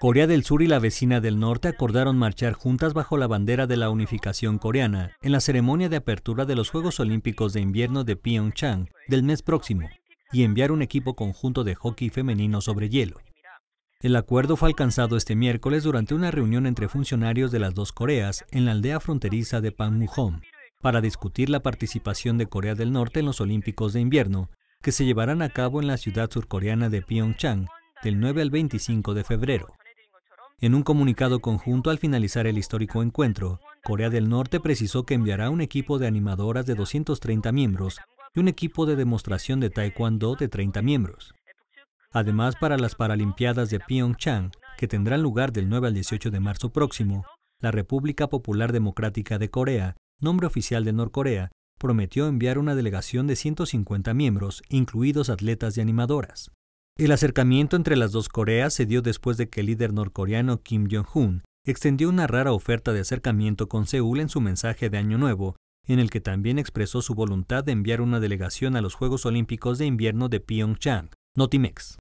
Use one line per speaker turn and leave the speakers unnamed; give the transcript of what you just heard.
Corea del Sur y la vecina del norte acordaron marchar juntas bajo la bandera de la unificación coreana en la ceremonia de apertura de los Juegos Olímpicos de Invierno de Pyeongchang del mes próximo y enviar un equipo conjunto de hockey femenino sobre hielo. El acuerdo fue alcanzado este miércoles durante una reunión entre funcionarios de las dos Coreas en la aldea fronteriza de Panmunjom para discutir la participación de Corea del Norte en los Olímpicos de Invierno que se llevarán a cabo en la ciudad surcoreana de Pyeongchang del 9 al 25 de febrero. En un comunicado conjunto al finalizar el histórico encuentro, Corea del Norte precisó que enviará un equipo de animadoras de 230 miembros y un equipo de demostración de Taekwondo de 30 miembros. Además, para las Paralimpiadas de Pyeongchang, que tendrán lugar del 9 al 18 de marzo próximo, la República Popular Democrática de Corea, nombre oficial de Norcorea, prometió enviar una delegación de 150 miembros, incluidos atletas y animadoras. El acercamiento entre las dos Coreas se dio después de que el líder norcoreano Kim Jong-un extendió una rara oferta de acercamiento con Seúl en su mensaje de Año Nuevo, en el que también expresó su voluntad de enviar una delegación a los Juegos Olímpicos de Invierno de Pyeongchang, Notimex.